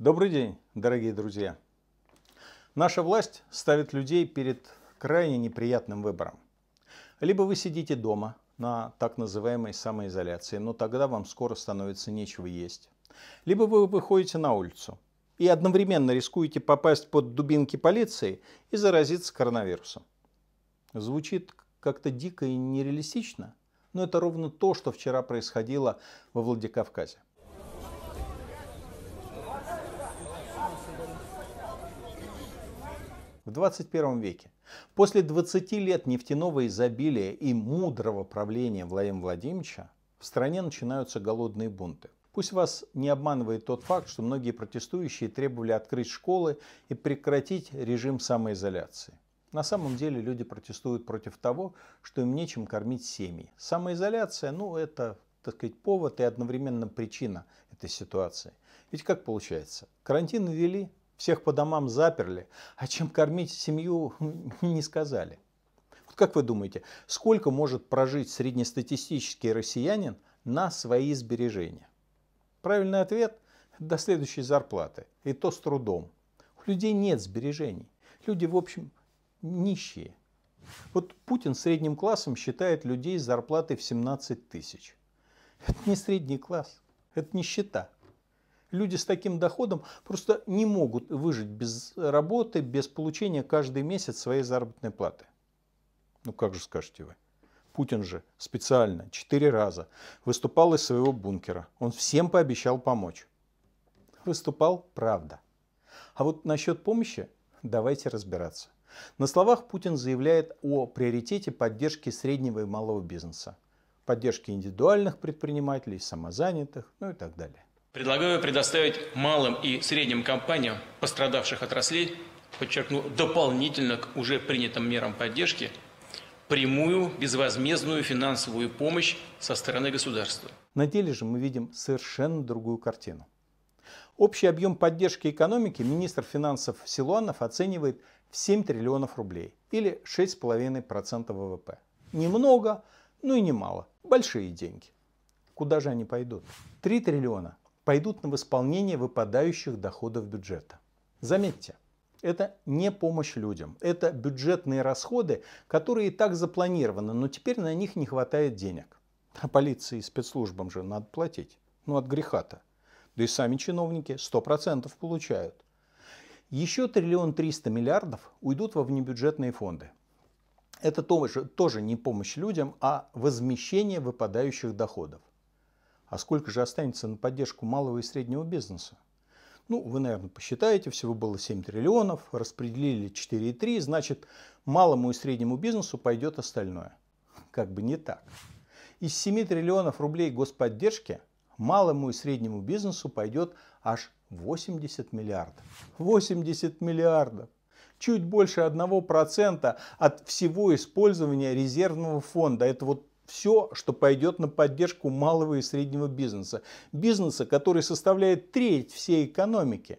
Добрый день, дорогие друзья! Наша власть ставит людей перед крайне неприятным выбором. Либо вы сидите дома на так называемой самоизоляции, но тогда вам скоро становится нечего есть. Либо вы выходите на улицу и одновременно рискуете попасть под дубинки полиции и заразиться коронавирусом. Звучит как-то дико и нереалистично, но это ровно то, что вчера происходило во Владикавказе. в 21 веке. После 20 лет нефтяного изобилия и мудрого правления Владимира Владимировича в стране начинаются голодные бунты. Пусть вас не обманывает тот факт, что многие протестующие требовали открыть школы и прекратить режим самоизоляции. На самом деле люди протестуют против того, что им нечем кормить семьи. Самоизоляция, ну это, так сказать, повод и одновременно причина этой ситуации. Ведь как получается? Карантин ввели, всех по домам заперли, а чем кормить семью не сказали. Вот как вы думаете, сколько может прожить среднестатистический россиянин на свои сбережения? Правильный ответ – до следующей зарплаты, и то с трудом. У людей нет сбережений. Люди, в общем, нищие. Вот Путин средним классом считает людей с зарплатой в 17 тысяч. Это не средний класс, это нищета. Люди с таким доходом просто не могут выжить без работы, без получения каждый месяц своей заработной платы. Ну как же скажете вы? Путин же специально четыре раза выступал из своего бункера. Он всем пообещал помочь. Выступал правда. А вот насчет помощи давайте разбираться. На словах Путин заявляет о приоритете поддержки среднего и малого бизнеса, поддержки индивидуальных предпринимателей, самозанятых, ну и так далее. Предлагаю предоставить малым и средним компаниям пострадавших отраслей, подчеркну, дополнительно к уже принятым мерам поддержки, прямую безвозмездную финансовую помощь со стороны государства. На деле же мы видим совершенно другую картину. Общий объем поддержки экономики министр финансов Силуанов оценивает в 7 триллионов рублей или 6,5% ВВП. Немного, ну и немало. Большие деньги. Куда же они пойдут? 3 триллиона пойдут на восполнение выпадающих доходов бюджета. Заметьте, это не помощь людям, это бюджетные расходы, которые и так запланированы, но теперь на них не хватает денег. А полиции и спецслужбам же надо платить. Ну, от греха-то. Да и сами чиновники 100% получают. Еще триллион триста миллиардов уйдут во внебюджетные фонды. Это тоже, тоже не помощь людям, а возмещение выпадающих доходов. А сколько же останется на поддержку малого и среднего бизнеса? Ну, вы, наверное, посчитаете, всего было 7 триллионов, распределили 4,3, значит, малому и среднему бизнесу пойдет остальное. Как бы не так. Из 7 триллионов рублей господдержки малому и среднему бизнесу пойдет аж 80 миллиардов. 80 миллиардов! чуть больше 1% от всего использования резервного фонда. Это вот все, что пойдет на поддержку малого и среднего бизнеса. Бизнеса, который составляет треть всей экономики.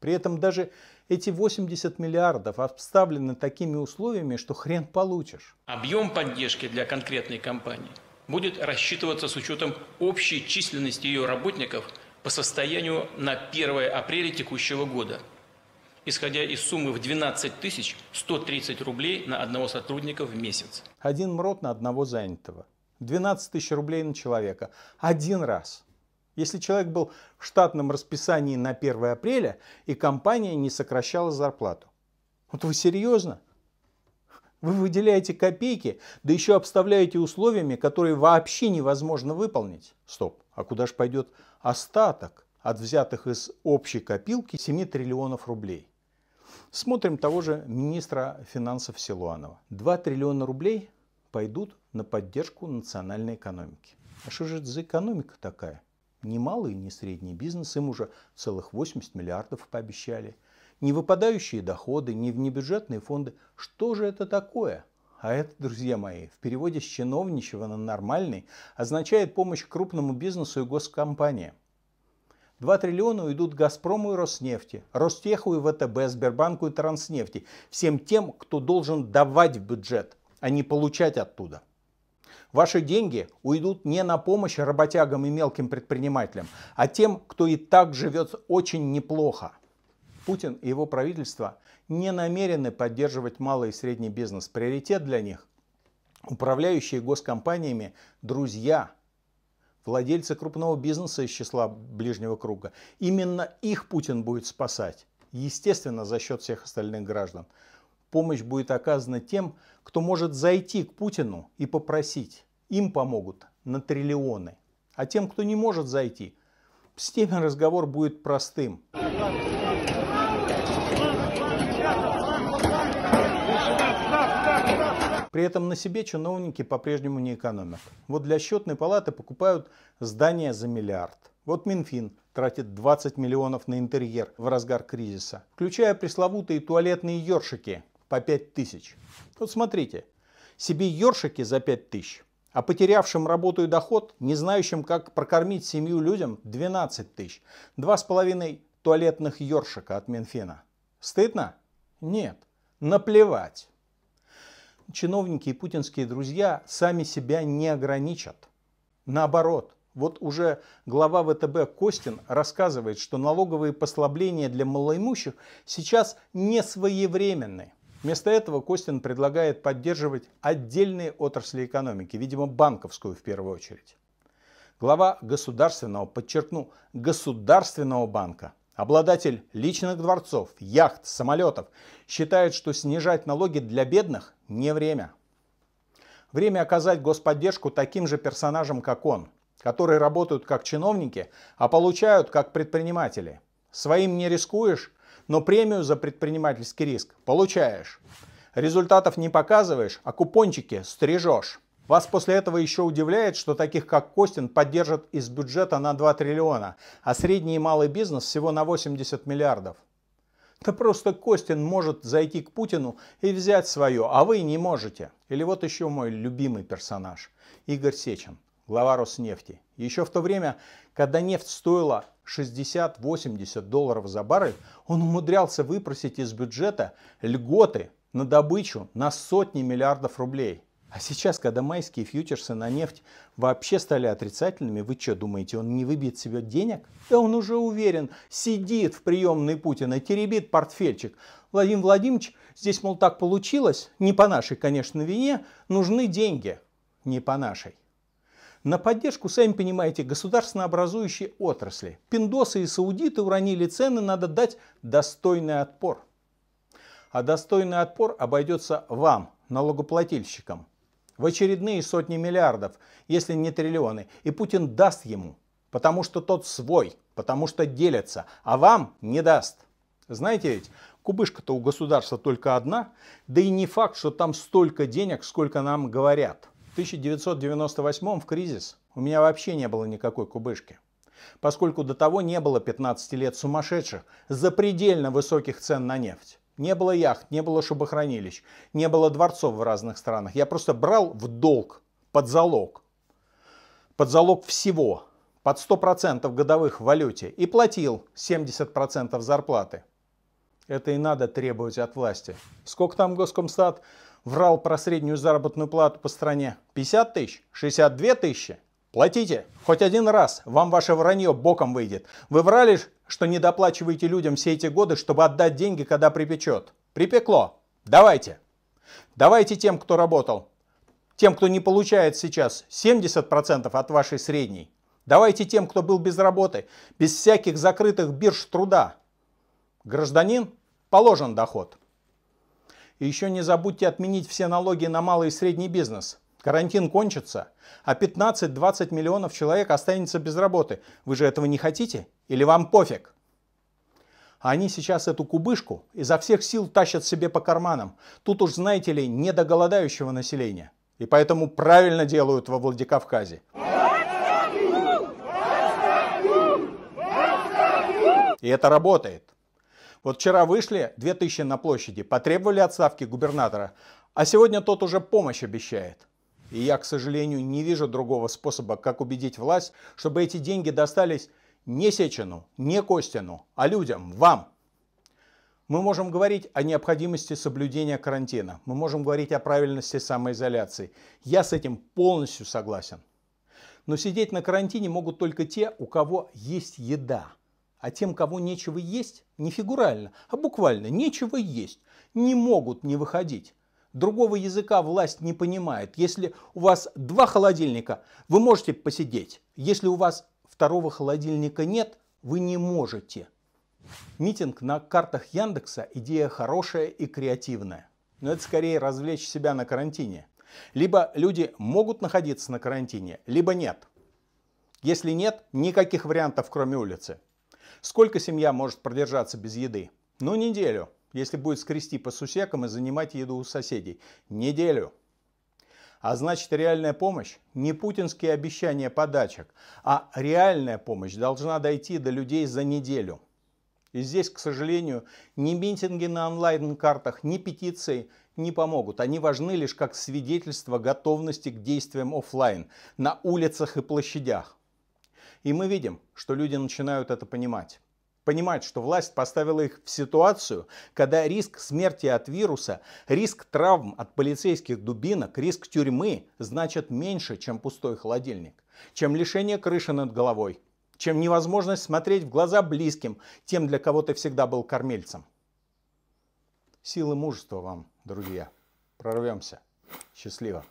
При этом даже эти 80 миллиардов обставлены такими условиями, что хрен получишь. Объем поддержки для конкретной компании будет рассчитываться с учетом общей численности ее работников по состоянию на 1 апреля текущего года – исходя из суммы в 12 тысяч 130 рублей на одного сотрудника в месяц. Один МРОД на одного занятого. 12 тысяч рублей на человека. Один раз. Если человек был в штатном расписании на 1 апреля, и компания не сокращала зарплату. Вот вы серьезно? Вы выделяете копейки, да еще обставляете условиями, которые вообще невозможно выполнить. Стоп, а куда же пойдет остаток от взятых из общей копилки 7 триллионов рублей? Смотрим того же министра финансов Силуанова. 2 триллиона рублей пойдут на поддержку национальной экономики. А что же это за экономика такая? Ни малый, ни средний бизнес, им уже целых 80 миллиардов пообещали. Не выпадающие доходы, не внебюджетные фонды. Что же это такое? А это, друзья мои, в переводе с чиновничего на нормальный означает помощь крупному бизнесу и госкомпаниям. 2 триллиона уйдут «Газпрому» и «Роснефти», «Ростеху» и «ВТБ», «Сбербанку» и «Транснефти», всем тем, кто должен давать в бюджет, а не получать оттуда. Ваши деньги уйдут не на помощь работягам и мелким предпринимателям, а тем, кто и так живет очень неплохо. Путин и его правительство не намерены поддерживать малый и средний бизнес. Приоритет для них – управляющие госкомпаниями – друзья – владельцы крупного бизнеса из числа ближнего круга. Именно их Путин будет спасать, естественно, за счет всех остальных граждан. Помощь будет оказана тем, кто может зайти к Путину и попросить. Им помогут на триллионы. А тем, кто не может зайти, с теми разговор будет простым. При этом на себе чиновники по-прежнему не экономят. Вот для счетной палаты покупают здание за миллиард. Вот Минфин тратит 20 миллионов на интерьер в разгар кризиса, включая пресловутые туалетные ёршики по 5 тысяч. Вот смотрите, себе ёршики за 5 тысяч, а потерявшим работу и доход, не знающим, как прокормить семью людям, 12 тысяч. Два с половиной туалетных ёршика от Минфина. Стыдно? Нет. Наплевать чиновники и путинские друзья сами себя не ограничат. Наоборот, вот уже глава ВТБ Костин рассказывает, что налоговые послабления для малоимущих сейчас не своевременны. Вместо этого Костин предлагает поддерживать отдельные отрасли экономики, видимо, банковскую в первую очередь. Глава государственного, подчеркну, государственного банка, обладатель личных дворцов, яхт, самолетов, считает, что снижать налоги для бедных не время. Время оказать господдержку таким же персонажам, как он, которые работают как чиновники, а получают как предприниматели. Своим не рискуешь, но премию за предпринимательский риск получаешь. Результатов не показываешь, а купончики стрижешь. Вас после этого еще удивляет, что таких как Костин поддержат из бюджета на 2 триллиона, а средний и малый бизнес всего на 80 миллиардов. Да просто Костин может зайти к Путину и взять свое, а вы не можете. Или вот еще мой любимый персонаж, Игорь Сечин, глава Роснефти. Еще в то время, когда нефть стоила 60-80 долларов за баррель, он умудрялся выпросить из бюджета льготы на добычу на сотни миллиардов рублей – а сейчас, когда майские фьючерсы на нефть вообще стали отрицательными, вы что думаете, он не выбьет себе денег? Да он уже уверен, сидит в приемной Путина, теребит портфельчик. Владимир Владимирович, здесь, мол, так получилось, не по нашей, конечно, вине, нужны деньги. Не по нашей. На поддержку, сами понимаете, государственно образующие отрасли. Пиндосы и саудиты уронили цены, надо дать достойный отпор. А достойный отпор обойдется вам, налогоплательщикам – в очередные сотни миллиардов, если не триллионы, и Путин даст ему, потому что тот свой, потому что делится, а вам не даст. Знаете ведь, кубышка-то у государства только одна, да и не факт, что там столько денег, сколько нам говорят. В 1998 в кризис у меня вообще не было никакой кубышки поскольку до того не было 15 лет сумасшедших, запредельно высоких цен на нефть. Не было яхт, не было шубохранилищ, не было дворцов в разных странах. Я просто брал в долг, под залог. Под залог всего. Под 100% годовых в валюте. И платил 70% зарплаты. Это и надо требовать от власти. Сколько там Госкомстат врал про среднюю заработную плату по стране? 50 тысяч? 62 тысячи? Платите. Хоть один раз вам ваше вранье боком выйдет. Вы врали, что не доплачиваете людям все эти годы, чтобы отдать деньги, когда припечет. Припекло. Давайте. Давайте тем, кто работал. Тем, кто не получает сейчас 70% от вашей средней. Давайте тем, кто был без работы, без всяких закрытых бирж труда. Гражданин положен доход. И еще не забудьте отменить все налоги на малый и средний бизнес – Карантин кончится, а 15-20 миллионов человек останется без работы. Вы же этого не хотите? Или вам пофиг? А они сейчас эту кубышку изо всех сил тащат себе по карманам. Тут уж, знаете ли, не до голодающего населения. И поэтому правильно делают во Владикавказе. И это работает. Вот вчера вышли 2000 на площади, потребовали отставки губернатора, а сегодня тот уже помощь обещает. И я, к сожалению, не вижу другого способа, как убедить власть, чтобы эти деньги достались не Сечину, не Костину, а людям, вам. Мы можем говорить о необходимости соблюдения карантина. Мы можем говорить о правильности самоизоляции. Я с этим полностью согласен. Но сидеть на карантине могут только те, у кого есть еда. А тем, кого нечего есть, не фигурально, а буквально нечего есть, не могут не выходить. Другого языка власть не понимает. Если у вас два холодильника, вы можете посидеть. Если у вас второго холодильника нет, вы не можете. Митинг на картах Яндекса – идея хорошая и креативная. Но это скорее развлечь себя на карантине. Либо люди могут находиться на карантине, либо нет. Если нет, никаких вариантов, кроме улицы. Сколько семья может продержаться без еды? Ну, неделю если будет скрести по сусекам и занимать еду у соседей. Неделю. А значит, реальная помощь – не путинские обещания подачек, а реальная помощь должна дойти до людей за неделю. И здесь, к сожалению, ни митинги на онлайн-картах, ни петиции не помогут. Они важны лишь как свидетельство готовности к действиям офлайн на улицах и площадях. И мы видим, что люди начинают это понимать понимать, что власть поставила их в ситуацию, когда риск смерти от вируса, риск травм от полицейских дубинок, риск тюрьмы значит меньше, чем пустой холодильник, чем лишение крыши над головой, чем невозможность смотреть в глаза близким, тем, для кого ты всегда был кормильцем. Силы мужества вам, друзья. Прорвемся. Счастливо.